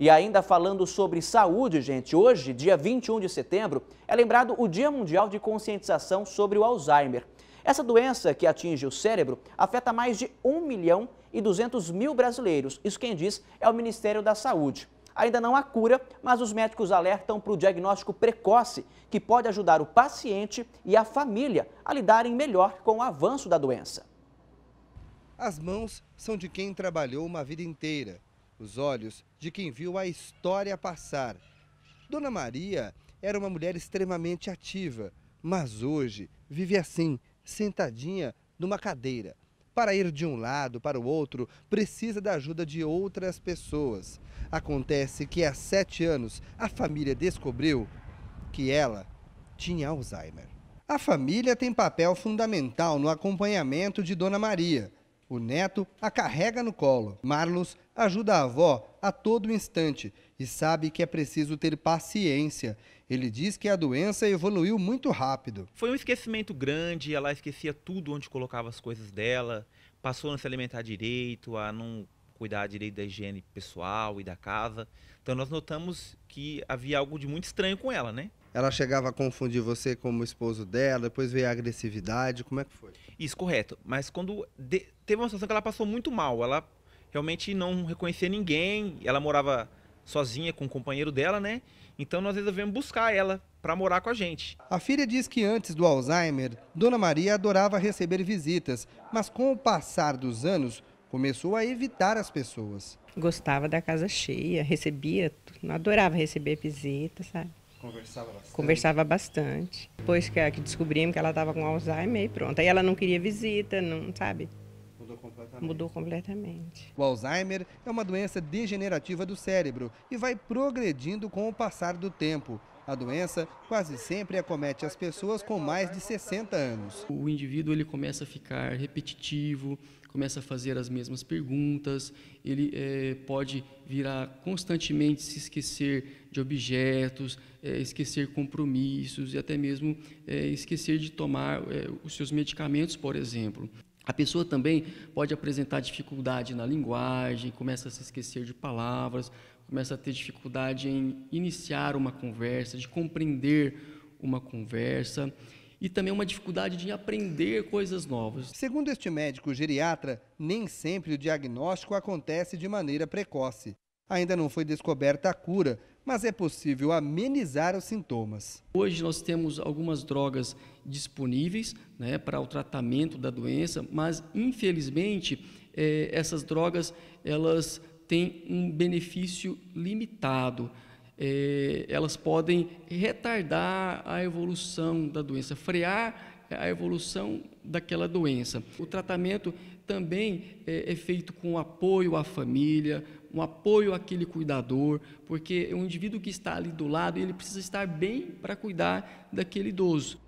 E ainda falando sobre saúde, gente, hoje, dia 21 de setembro, é lembrado o Dia Mundial de Conscientização sobre o Alzheimer. Essa doença que atinge o cérebro afeta mais de 1 milhão e 200 mil brasileiros. Isso quem diz é o Ministério da Saúde. Ainda não há cura, mas os médicos alertam para o diagnóstico precoce, que pode ajudar o paciente e a família a lidarem melhor com o avanço da doença. As mãos são de quem trabalhou uma vida inteira os olhos de quem viu a história passar. Dona Maria era uma mulher extremamente ativa, mas hoje vive assim, sentadinha numa cadeira. Para ir de um lado para o outro, precisa da ajuda de outras pessoas. Acontece que há sete anos a família descobriu que ela tinha Alzheimer. A família tem papel fundamental no acompanhamento de Dona Maria. O neto a carrega no colo. Marlos ajuda a avó a todo instante e sabe que é preciso ter paciência. Ele diz que a doença evoluiu muito rápido. Foi um esquecimento grande, ela esquecia tudo onde colocava as coisas dela, passou a não se alimentar direito, a não cuidar direito da higiene pessoal e da casa. Então nós notamos que havia algo de muito estranho com ela, né? Ela chegava a confundir você como esposo dela, depois veio a agressividade, como é que foi? Isso, correto. Mas quando de... teve uma situação que ela passou muito mal, ela realmente não reconhecia ninguém, ela morava sozinha com o companheiro dela, né? Então nós resolvemos buscar ela para morar com a gente. A filha diz que antes do Alzheimer, Dona Maria adorava receber visitas, mas com o passar dos anos, começou a evitar as pessoas. Gostava da casa cheia, recebia, adorava receber visitas, sabe? Conversava bastante. Conversava bastante. Depois que, que descobrimos que ela estava com Alzheimer e pronto. Aí ela não queria visita, não sabe? Mudou completamente. Mudou completamente. O Alzheimer é uma doença degenerativa do cérebro e vai progredindo com o passar do tempo. A doença quase sempre acomete as pessoas com mais de 60 anos. O indivíduo ele começa a ficar repetitivo, começa a fazer as mesmas perguntas, ele é, pode virar constantemente se esquecer de objetos, é, esquecer compromissos e até mesmo é, esquecer de tomar os seus medicamentos, por exemplo. A pessoa também pode apresentar dificuldade na linguagem, começa a se esquecer de palavras, começa a ter dificuldade em iniciar uma conversa, de compreender uma conversa e também uma dificuldade de aprender coisas novas. Segundo este médico geriatra, nem sempre o diagnóstico acontece de maneira precoce. Ainda não foi descoberta a cura, mas é possível amenizar os sintomas. Hoje nós temos algumas drogas disponíveis né, para o tratamento da doença, mas infelizmente eh, essas drogas elas têm um benefício limitado. É, elas podem retardar a evolução da doença, frear a evolução daquela doença. O tratamento também é, é feito com apoio à família, um apoio àquele cuidador, porque o indivíduo que está ali do lado, ele precisa estar bem para cuidar daquele idoso.